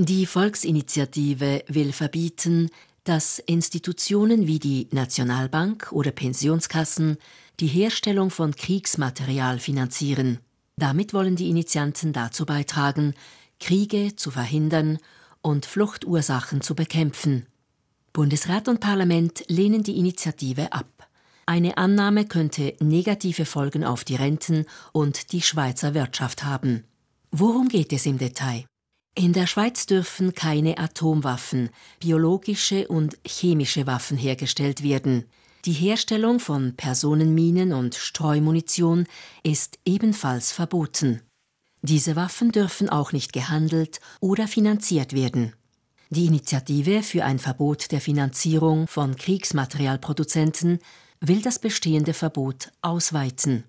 Die Volksinitiative will verbieten, dass Institutionen wie die Nationalbank oder Pensionskassen die Herstellung von Kriegsmaterial finanzieren. Damit wollen die Initianten dazu beitragen, Kriege zu verhindern und Fluchtursachen zu bekämpfen. Bundesrat und Parlament lehnen die Initiative ab. Eine Annahme könnte negative Folgen auf die Renten und die Schweizer Wirtschaft haben. Worum geht es im Detail? In der Schweiz dürfen keine Atomwaffen, biologische und chemische Waffen hergestellt werden. Die Herstellung von Personenminen und Streumunition ist ebenfalls verboten. Diese Waffen dürfen auch nicht gehandelt oder finanziert werden. Die Initiative für ein Verbot der Finanzierung von Kriegsmaterialproduzenten will das bestehende Verbot ausweiten.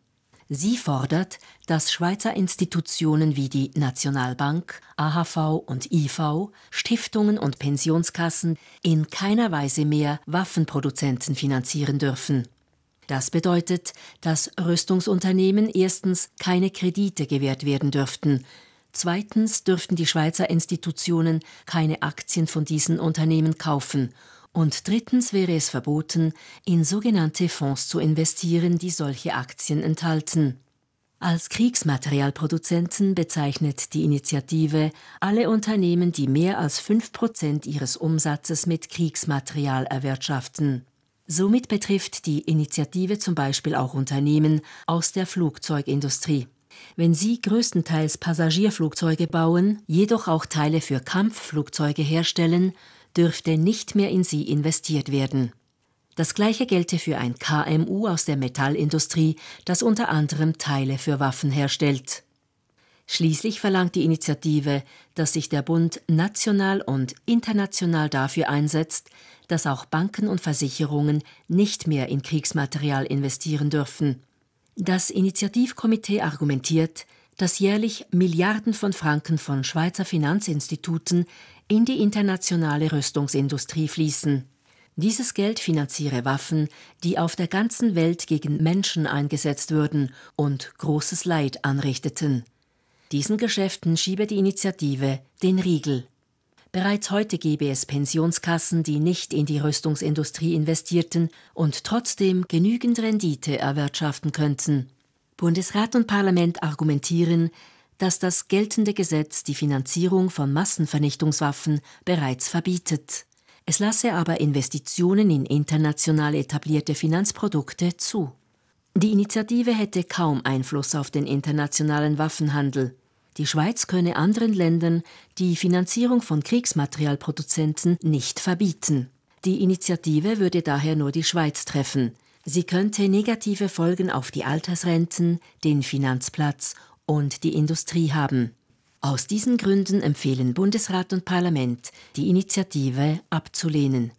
Sie fordert, dass Schweizer Institutionen wie die Nationalbank, AHV und IV, Stiftungen und Pensionskassen in keiner Weise mehr Waffenproduzenten finanzieren dürfen. Das bedeutet, dass Rüstungsunternehmen erstens keine Kredite gewährt werden dürften, zweitens dürften die Schweizer Institutionen keine Aktien von diesen Unternehmen kaufen und drittens wäre es verboten, in sogenannte Fonds zu investieren, die solche Aktien enthalten. Als Kriegsmaterialproduzenten bezeichnet die Initiative alle Unternehmen, die mehr als 5% ihres Umsatzes mit Kriegsmaterial erwirtschaften. Somit betrifft die Initiative zum Beispiel auch Unternehmen aus der Flugzeugindustrie. Wenn sie größtenteils Passagierflugzeuge bauen, jedoch auch Teile für Kampfflugzeuge herstellen, dürfte nicht mehr in sie investiert werden. Das gleiche gelte für ein KMU aus der Metallindustrie, das unter anderem Teile für Waffen herstellt. Schließlich verlangt die Initiative, dass sich der Bund national und international dafür einsetzt, dass auch Banken und Versicherungen nicht mehr in Kriegsmaterial investieren dürfen. Das Initiativkomitee argumentiert, dass jährlich Milliarden von Franken von Schweizer Finanzinstituten in die internationale Rüstungsindustrie fließen. Dieses Geld finanziere Waffen, die auf der ganzen Welt gegen Menschen eingesetzt würden und großes Leid anrichteten. Diesen Geschäften schiebe die Initiative den Riegel. Bereits heute gebe es Pensionskassen, die nicht in die Rüstungsindustrie investierten und trotzdem genügend Rendite erwirtschaften könnten. Bundesrat und Parlament argumentieren, dass das geltende Gesetz die Finanzierung von Massenvernichtungswaffen bereits verbietet. Es lasse aber Investitionen in international etablierte Finanzprodukte zu. Die Initiative hätte kaum Einfluss auf den internationalen Waffenhandel. Die Schweiz könne anderen Ländern die Finanzierung von Kriegsmaterialproduzenten nicht verbieten. Die Initiative würde daher nur die Schweiz treffen. Sie könnte negative Folgen auf die Altersrenten, den Finanzplatz und die Industrie haben. Aus diesen Gründen empfehlen Bundesrat und Parlament, die Initiative abzulehnen